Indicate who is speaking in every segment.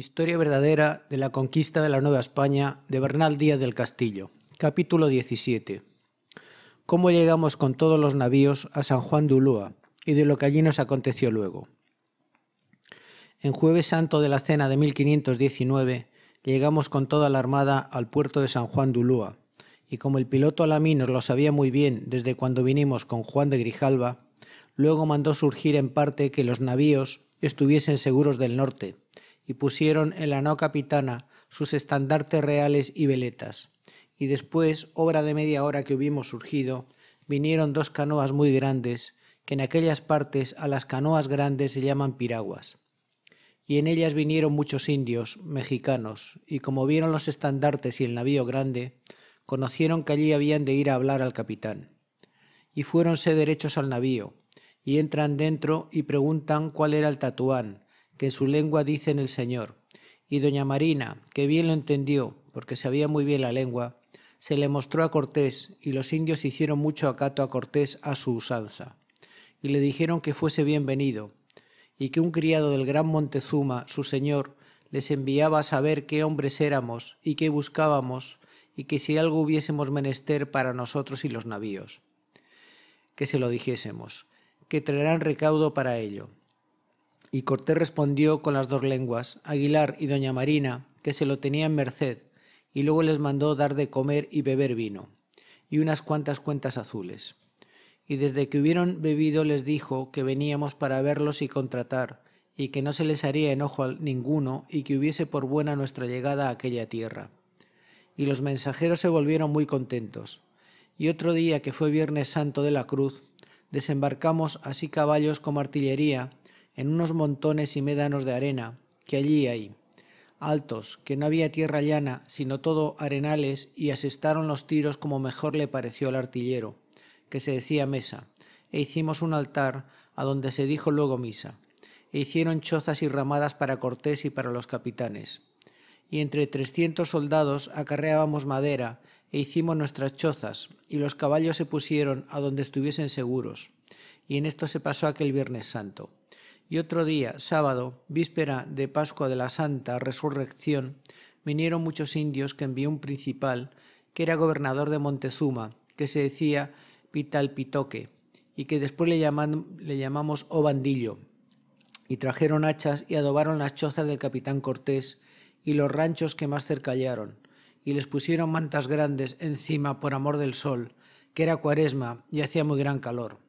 Speaker 1: Historia verdadera de la conquista de la Nueva España de Bernal Díaz del Castillo. Capítulo 17. Cómo llegamos con todos los navíos a San Juan de y de lo que allí nos aconteció luego. En jueves santo de la cena de 1519 llegamos con toda la armada al puerto de San Juan de Ulúa y como el piloto Alaminos nos lo sabía muy bien desde cuando vinimos con Juan de Grijalva, luego mandó surgir en parte que los navíos estuviesen seguros del norte y pusieron en la no capitana sus estandartes reales y veletas. Y después, obra de media hora que hubimos surgido, vinieron dos canoas muy grandes, que en aquellas partes a las canoas grandes se llaman piraguas. Y en ellas vinieron muchos indios, mexicanos, y como vieron los estandartes y el navío grande, conocieron que allí habían de ir a hablar al capitán. Y fuéronse derechos al navío, y entran dentro y preguntan cuál era el tatuán, que su lengua dicen el Señor. Y doña Marina, que bien lo entendió, porque sabía muy bien la lengua, se le mostró a Cortés, y los indios hicieron mucho acato a Cortés a su usanza, y le dijeron que fuese bienvenido, y que un criado del gran Montezuma, su señor, les enviaba a saber qué hombres éramos y qué buscábamos, y que si algo hubiésemos menester para nosotros y los navíos, que se lo dijésemos, que traerán recaudo para ello, y Cortés respondió con las dos lenguas, Aguilar y doña Marina, que se lo tenía en merced, y luego les mandó dar de comer y beber vino, y unas cuantas cuentas azules. Y desde que hubieron bebido les dijo que veníamos para verlos y contratar, y que no se les haría enojo a ninguno, y que hubiese por buena nuestra llegada a aquella tierra. Y los mensajeros se volvieron muy contentos. Y otro día, que fue Viernes Santo de la Cruz, desembarcamos así caballos como artillería, en unos montones y médanos de arena que allí hay, altos, que no había tierra llana, sino todo arenales, y asestaron los tiros como mejor le pareció al artillero, que se decía mesa, e hicimos un altar a donde se dijo luego misa, e hicieron chozas y ramadas para Cortés y para los capitanes. Y entre trescientos soldados acarreábamos madera, e hicimos nuestras chozas, y los caballos se pusieron a donde estuviesen seguros. Y en esto se pasó aquel Viernes Santo y otro día, sábado, víspera de Pascua de la Santa Resurrección, vinieron muchos indios que envió un principal, que era gobernador de Montezuma, que se decía Pitalpitoque, y que después le, le llamamos Obandillo. Y trajeron hachas y adobaron las chozas del capitán Cortés y los ranchos que más cerca y les pusieron mantas grandes encima por amor del sol, que era cuaresma y hacía muy gran calor.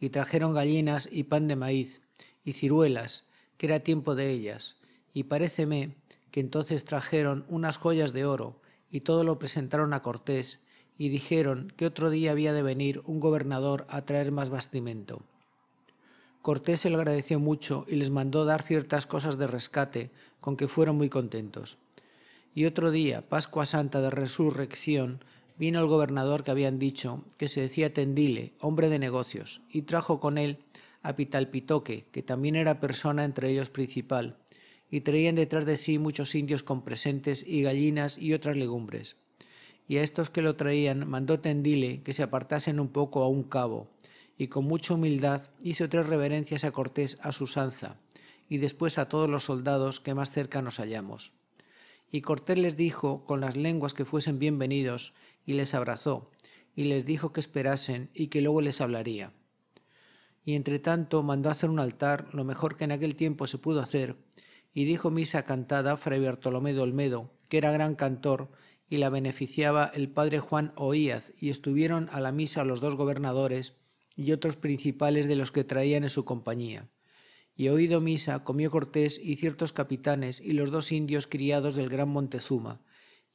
Speaker 1: Y trajeron gallinas y pan de maíz, y ciruelas, que era tiempo de ellas, y paréceme que entonces trajeron unas joyas de oro, y todo lo presentaron a Cortés, y dijeron que otro día había de venir un gobernador a traer más bastimento. Cortés se lo agradeció mucho y les mandó dar ciertas cosas de rescate, con que fueron muy contentos. Y otro día, Pascua Santa de Resurrección, vino el gobernador que habían dicho, que se decía Tendile, hombre de negocios, y trajo con él a Pitalpitoque, que también era persona entre ellos principal, y traían detrás de sí muchos indios con presentes y gallinas y otras legumbres. Y a estos que lo traían mandó Tendile que se apartasen un poco a un cabo, y con mucha humildad hizo tres reverencias a Cortés a su sanza, y después a todos los soldados que más cerca nos hallamos. Y Cortés les dijo con las lenguas que fuesen bienvenidos, y les abrazó, y les dijo que esperasen y que luego les hablaría y entre tanto mandó hacer un altar, lo mejor que en aquel tiempo se pudo hacer, y dijo misa cantada Fray Bartolomé de Olmedo, que era gran cantor, y la beneficiaba el padre Juan Oíaz, y estuvieron a la misa los dos gobernadores y otros principales de los que traían en su compañía. Y oído misa, comió Cortés y ciertos capitanes y los dos indios criados del gran Montezuma,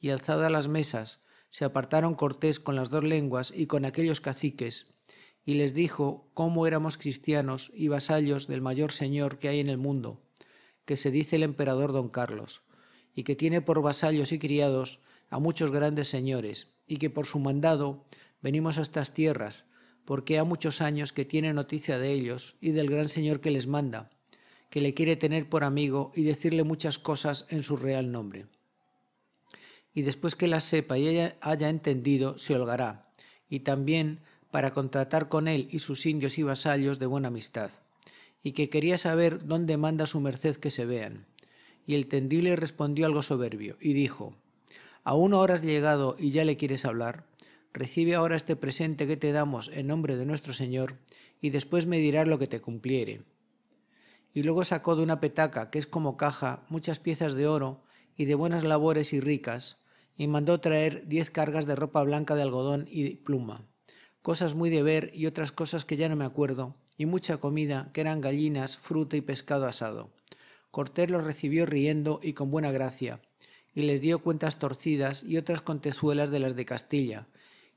Speaker 1: y alzadas las mesas, se apartaron Cortés con las dos lenguas y con aquellos caciques, y les dijo cómo éramos cristianos y vasallos del mayor señor que hay en el mundo, que se dice el emperador don Carlos, y que tiene por vasallos y criados a muchos grandes señores, y que por su mandado venimos a estas tierras, porque ha muchos años que tiene noticia de ellos y del gran señor que les manda, que le quiere tener por amigo y decirle muchas cosas en su real nombre. Y después que la sepa y haya, haya entendido, se holgará, y también para contratar con él y sus indios y vasallos de buena amistad, y que quería saber dónde manda su merced que se vean. Y el tendí respondió algo soberbio, y dijo, Aún ahora has llegado y ya le quieres hablar. Recibe ahora este presente que te damos en nombre de nuestro Señor, y después me dirás lo que te cumpliere. Y luego sacó de una petaca, que es como caja, muchas piezas de oro, y de buenas labores y ricas, y mandó traer diez cargas de ropa blanca de algodón y pluma cosas muy de ver y otras cosas que ya no me acuerdo, y mucha comida, que eran gallinas, fruta y pescado asado. Cortés los recibió riendo y con buena gracia, y les dio cuentas torcidas y otras contezuelas de las de Castilla,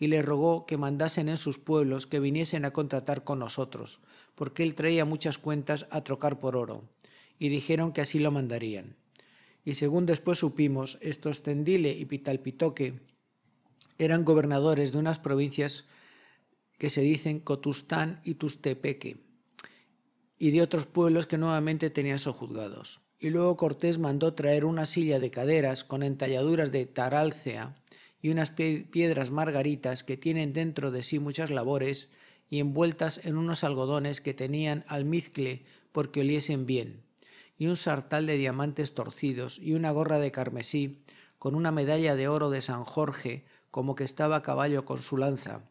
Speaker 1: y le rogó que mandasen en sus pueblos que viniesen a contratar con nosotros, porque él traía muchas cuentas a trocar por oro, y dijeron que así lo mandarían. Y según después supimos, estos Tendile y Pitalpitoque eran gobernadores de unas provincias que se dicen Cotustán y Tustepeque, y de otros pueblos que nuevamente tenían sojuzgados. Y luego Cortés mandó traer una silla de caderas con entalladuras de taralcea y unas piedras margaritas que tienen dentro de sí muchas labores y envueltas en unos algodones que tenían almizcle porque oliesen bien, y un sartal de diamantes torcidos y una gorra de carmesí con una medalla de oro de San Jorge como que estaba a caballo con su lanza,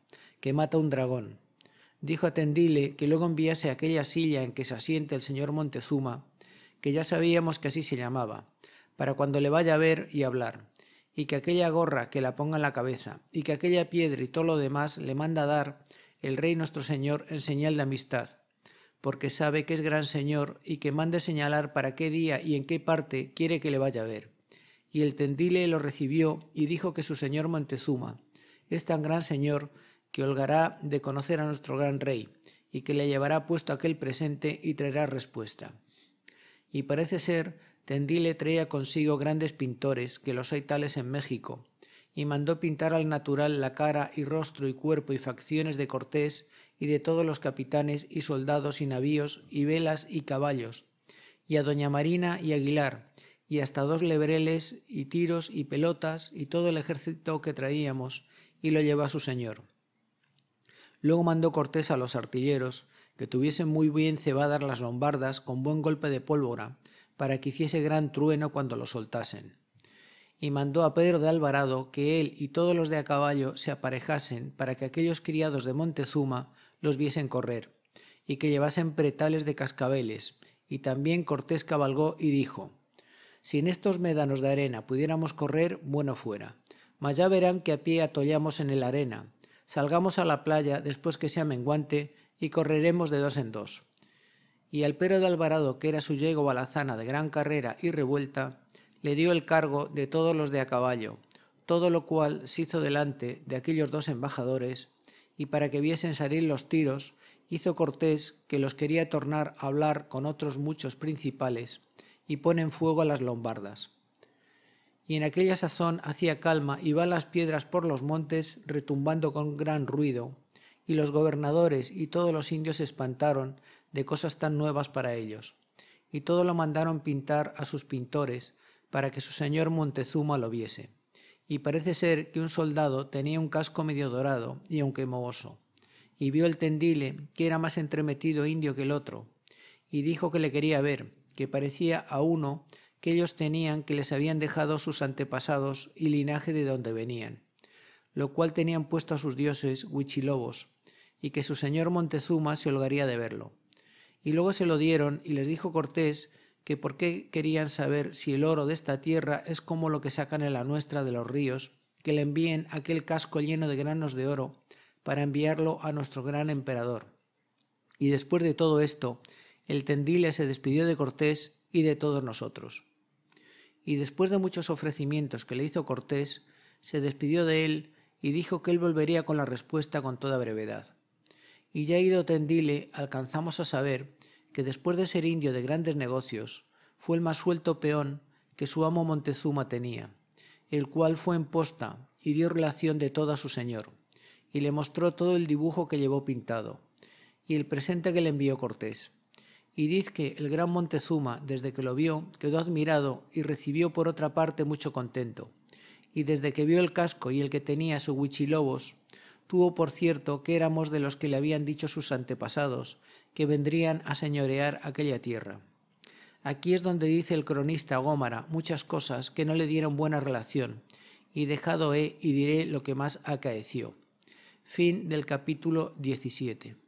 Speaker 1: que mata un dragón. Dijo a Tendile que luego enviase aquella silla en que se asiente el señor Montezuma, que ya sabíamos que así se llamaba, para cuando le vaya a ver y hablar, y que aquella gorra que la ponga en la cabeza, y que aquella piedra y todo lo demás le manda dar el rey nuestro señor en señal de amistad, porque sabe que es gran señor y que mande señalar para qué día y en qué parte quiere que le vaya a ver. Y el Tendile lo recibió y dijo que su señor Montezuma es tan gran señor que holgará de conocer a nuestro gran rey, y que le llevará puesto aquel presente y traerá respuesta. Y parece ser, Tendile traía consigo grandes pintores, que los hay tales en México, y mandó pintar al natural la cara y rostro y cuerpo y facciones de Cortés y de todos los capitanes y soldados y navíos y velas y caballos, y a Doña Marina y Aguilar, y hasta dos lebreles y tiros y pelotas y todo el ejército que traíamos, y lo llevó a su señor. Luego mandó Cortés a los artilleros que tuviesen muy bien cebadas las lombardas con buen golpe de pólvora, para que hiciese gran trueno cuando lo soltasen. Y mandó a Pedro de Alvarado que él y todos los de a caballo se aparejasen para que aquellos criados de Montezuma los viesen correr, y que llevasen pretales de cascabeles. Y también Cortés cabalgó y dijo, Si en estos médanos de arena pudiéramos correr, bueno fuera, mas ya verán que a pie atollamos en el arena, Salgamos a la playa después que sea menguante y correremos de dos en dos. Y al perro de Alvarado, que era su yego balazana de gran carrera y revuelta, le dio el cargo de todos los de a caballo, todo lo cual se hizo delante de aquellos dos embajadores, y para que viesen salir los tiros, hizo Cortés que los quería tornar a hablar con otros muchos principales, y ponen fuego a las lombardas y en aquella sazón hacía calma y van las piedras por los montes retumbando con gran ruido, y los gobernadores y todos los indios se espantaron de cosas tan nuevas para ellos, y todo lo mandaron pintar a sus pintores para que su señor Montezuma lo viese. Y parece ser que un soldado tenía un casco medio dorado y aunque mohoso, y vio el tendile, que era más entremetido indio que el otro, y dijo que le quería ver, que parecía a uno que ellos tenían que les habían dejado sus antepasados y linaje de donde venían, lo cual tenían puesto a sus dioses huichilobos, y que su señor Montezuma se holgaría de verlo. Y luego se lo dieron y les dijo Cortés que por qué querían saber si el oro de esta tierra es como lo que sacan en la nuestra de los ríos, que le envíen aquel casco lleno de granos de oro para enviarlo a nuestro gran emperador. Y después de todo esto, el tendile se despidió de Cortés y de todos nosotros y después de muchos ofrecimientos que le hizo Cortés, se despidió de él y dijo que él volvería con la respuesta con toda brevedad. Y ya ido Tendile alcanzamos a saber que después de ser indio de grandes negocios, fue el más suelto peón que su amo Montezuma tenía, el cual fue en posta y dio relación de todo a su señor, y le mostró todo el dibujo que llevó pintado, y el presente que le envió Cortés y diz que el gran Montezuma, desde que lo vio, quedó admirado y recibió por otra parte mucho contento. Y desde que vio el casco y el que tenía su huichilobos, tuvo por cierto que éramos de los que le habían dicho sus antepasados, que vendrían a señorear aquella tierra. Aquí es donde dice el cronista Gómara muchas cosas que no le dieron buena relación, y dejado he y diré lo que más acaeció. Fin del capítulo 17.